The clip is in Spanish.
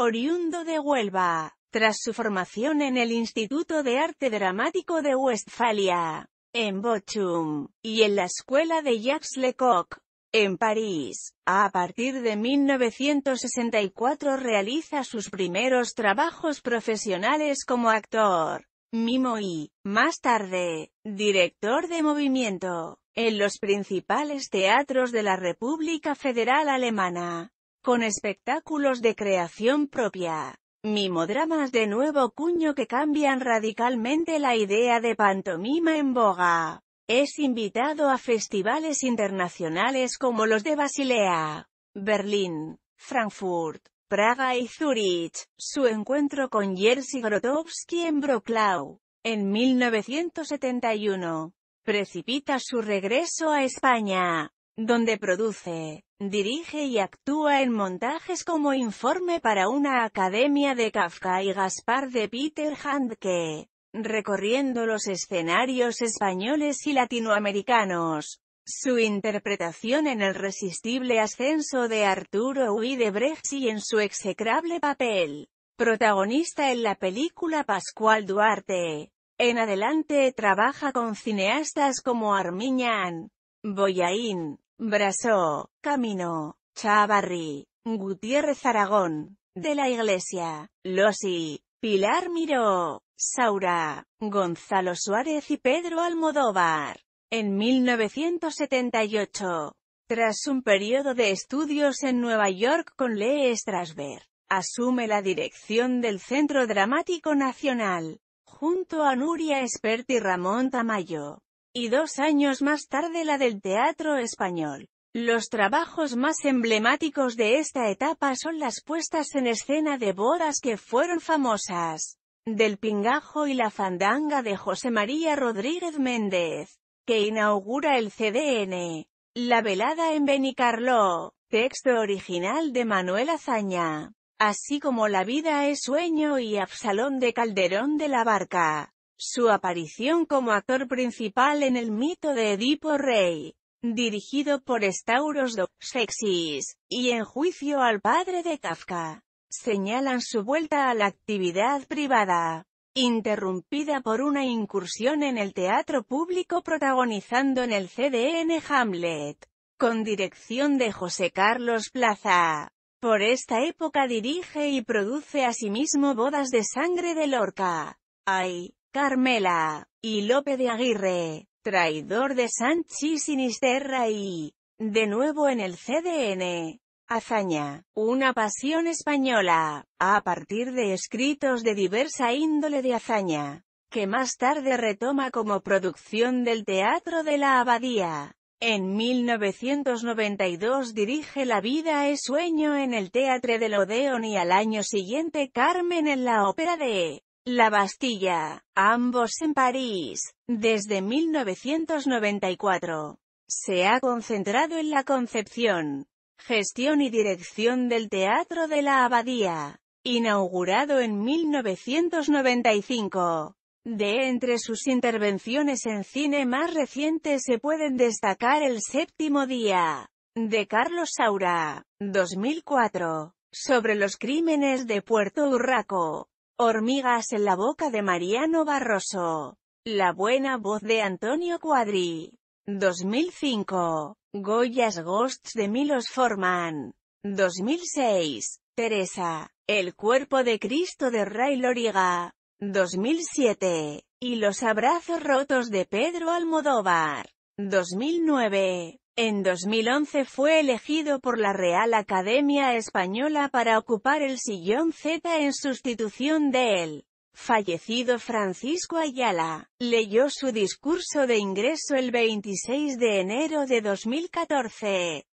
oriundo de Huelva. Tras su formación en el Instituto de Arte Dramático de Westfalia, en Bochum, y en la Escuela de Jacques Lecoq, en París, a partir de 1964 realiza sus primeros trabajos profesionales como actor, mimo y, más tarde, director de movimiento, en los principales teatros de la República Federal Alemana con espectáculos de creación propia. Mimodramas de nuevo cuño que cambian radicalmente la idea de pantomima en boga. Es invitado a festivales internacionales como los de Basilea, Berlín, Frankfurt, Praga y Zurich. Su encuentro con Jerzy Grotowski en Wrocław, en 1971, precipita su regreso a España donde produce, dirige y actúa en montajes como Informe para una Academia de Kafka y Gaspar de Peter Handke, recorriendo los escenarios españoles y latinoamericanos. Su interpretación en el resistible ascenso de Arturo Brecht y en su execrable papel, protagonista en la película Pascual Duarte. En adelante trabaja con cineastas como Armiñán, Boyaín, Brasó, Camino, Chavarri, Gutiérrez Aragón, de la Iglesia, Losi, Pilar Miró, Saura, Gonzalo Suárez y Pedro Almodóvar. En 1978, tras un periodo de estudios en Nueva York con Lee Strasberg, asume la dirección del Centro Dramático Nacional, junto a Nuria Espert y Ramón Tamayo y dos años más tarde la del teatro español. Los trabajos más emblemáticos de esta etapa son las puestas en escena de bodas que fueron famosas, del Pingajo y la Fandanga de José María Rodríguez Méndez, que inaugura el CDN, La velada en Benicarló, texto original de Manuel Azaña, así como La vida es sueño y Absalón de Calderón de la Barca. Su aparición como actor principal en el mito de Edipo Rey, dirigido por Stauros Doxexis, y en juicio al padre de Kafka, señalan su vuelta a la actividad privada, interrumpida por una incursión en el teatro público protagonizando en el CDN Hamlet, con dirección de José Carlos Plaza. Por esta época dirige y produce asimismo Bodas de Sangre de Lorca. Ay. Carmela, y Lope de Aguirre, traidor de Sanchi Sinisterra y, de nuevo en el CDN. Hazaña, una pasión española, a partir de escritos de diversa índole de hazaña, que más tarde retoma como producción del Teatro de la Abadía. En 1992 dirige La vida es sueño en el Teatre del Odeón y al año siguiente Carmen en la ópera de la Bastilla, ambos en París, desde 1994. Se ha concentrado en la concepción, gestión y dirección del Teatro de la Abadía, inaugurado en 1995. De entre sus intervenciones en cine más recientes se pueden destacar El séptimo día, de Carlos Saura, 2004, sobre los crímenes de Puerto Urraco, Hormigas en la boca de Mariano Barroso. La buena voz de Antonio Cuadri. 2005. Goya's Ghosts de Milos Forman. 2006. Teresa. El cuerpo de Cristo de Ray Loriga. 2007. Y los abrazos rotos de Pedro Almodóvar. 2009. En 2011 fue elegido por la Real Academia Española para ocupar el sillón Z en sustitución de él. Fallecido Francisco Ayala, leyó su discurso de ingreso el 26 de enero de 2014.